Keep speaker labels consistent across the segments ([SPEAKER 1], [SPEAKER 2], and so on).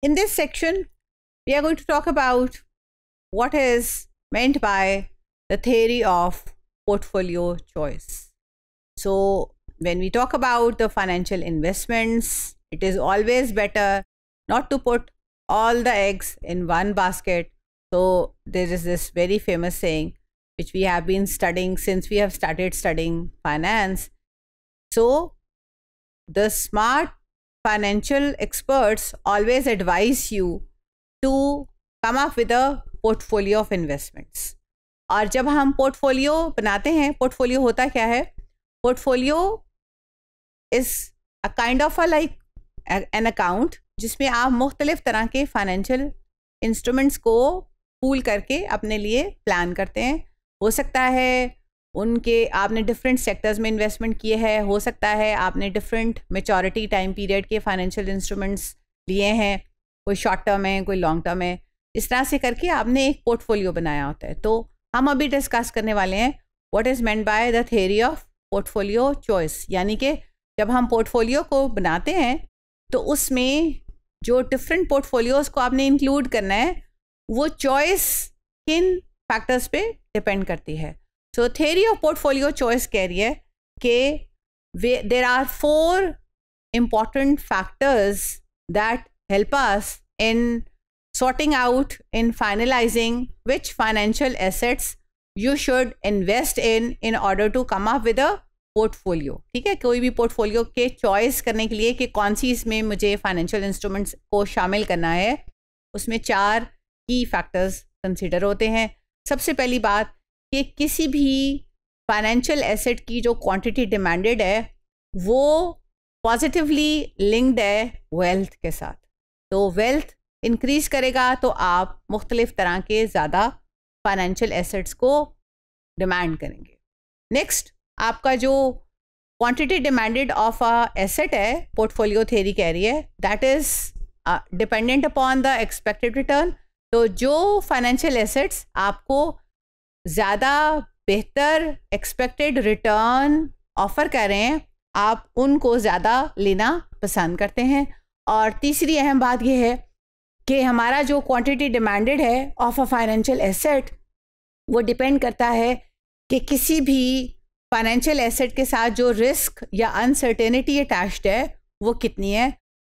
[SPEAKER 1] In this section, we are going to talk about what is meant by the theory of portfolio choice. So, when we talk about the financial investments, it is always better not to put all the eggs in one basket. So, there is this very famous saying which we have been studying since we have started studying finance. So, the smart financial experts always advise you to come up with a portfolio of investments. और जब हम portfolio बनाते हैं portfolio होता क्या है portfolio is a kind of a like an account जिसमें आप मुख्तलिफ तरह के फाइनेंशियल इंस्ट्रूमेंट्स को पूल करके अपने लिए प्लान करते हैं हो सकता है उनके आपने डिफरेंट सेक्टर्स में इन्वेस्टमेंट किए हैं हो सकता है आपने डिफरेंट मेचोरिटी टाइम पीरियड के फाइनेंशियल इंस्ट्रूमेंट्स लिए हैं कोई शॉर्ट टर्म है कोई लॉन्ग टर्म है इस तरह से करके आपने एक पोर्टफोलियो बनाया होता है तो हम अभी डिस्कस करने वाले हैं what is meant by the theory of portfolio choice यानी कि जब हम पोर्टफोलियो को बनाते हैं तो उसमें जो डिफरेंट पोर्टफोलियोज़ को आपने इंक्लूड करना है वो चॉइस किन फैक्टर्स पे डिपेंड करती है so theory of portfolio choice कह रही है कि वे there are four important factors that help us in sorting out in finalizing which financial assets you should invest in in order to come up with a portfolio ठीक है कोई भी portfolio के चॉइस करने के लिए कि कौन सी इसमें मुझे फाइनेंशियल इंस्ट्रूमेंट्स को शामिल करना है उसमें चार की फैक्टर्स कंसिडर होते हैं सबसे पहली बात कि किसी भी फाइनेंशियल एसेट की जो क्वांटिटी डिमांडेड है वो पॉजिटिवली लिंक्ड है वेल्थ के साथ तो वेल्थ इंक्रीज करेगा तो आप मुख्तलिफ तरह के ज़्यादा फाइनेंशियल एसेट्स को डिमांड करेंगे नेक्स्ट आपका जो quantity demanded of a asset है पोर्टफोलियो थेरी कह रही है that is dependent upon the expected return तो जो फाइनेंशियल एसेट्स आपको ज़्यादा बेहतर एक्सपेक्टेड रिटर्न ऑफ़र करें आप उनको ज़्यादा लेना पसंद करते हैं और तीसरी अहम बात यह है कि हमारा जो क्वांटिटी डिमांडेड है ऑफ अ फाइनेंशियल एसेट वो डिपेंड करता है कि किसी भी फाइनेंशियल एसेट के साथ जो रिस्क या अनसर्टेनिटी अटैच्ड है वो कितनी है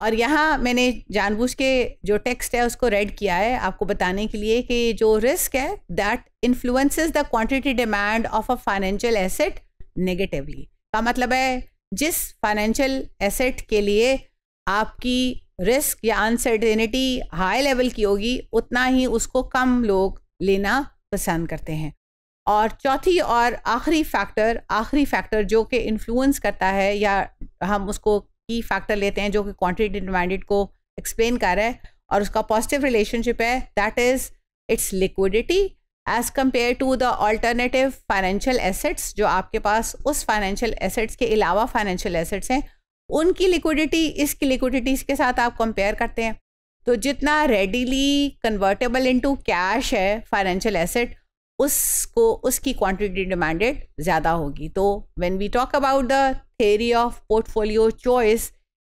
[SPEAKER 1] और यहाँ मैंने जानबूझ के जो टेक्स्ट है उसको रेड किया है आपको बताने के लिए कि जो रिस्क है that influences the quantity demand of a financial asset negatively का मतलब है जिस फाइनेंशियल एसेट के लिए आपकी रिस्क या अनसर्टेनिटी हाई लेवल की होगी उतना ही उसको कम लोग लेना पसंद करते हैं और चौथी और आखिरी फैक्टर आखिरी फैक्टर जो कि इन्फ्लुएंस करता है या हम उसको की फैक्टर लेते हैं जो कि क्वान्टिटी डिमांडेड को एक्सप्लेन कर रहा है और उसका पॉजिटिव रिलेशनशिप है that is its liquidity as compare to the alternative financial assets जो आपके पास उस फाइनेंशियल एसेट्स के अलावा फाइनेंशियल एसेट्स हैं उनकी लिक्विडिटी इसकी लिक्विडिटी के साथ आप कंपेयर करते हैं तो जितना रेडीली कन्वर्टेबल इनटू कैश है फाइनेंशियल एसेट उसको उसकी क्वांटिटी डिमांडेड ज़्यादा होगी तो when we talk about the theory of portfolio choice,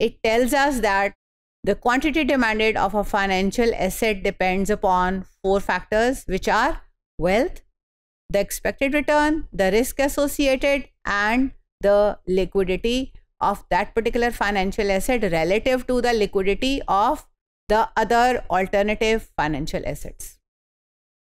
[SPEAKER 1] it tells us that the quantity demanded of a financial asset depends upon four factors, which are wealth, the expected return, the risk associated, and the liquidity of that particular financial asset relative to the liquidity of the other alternative financial assets.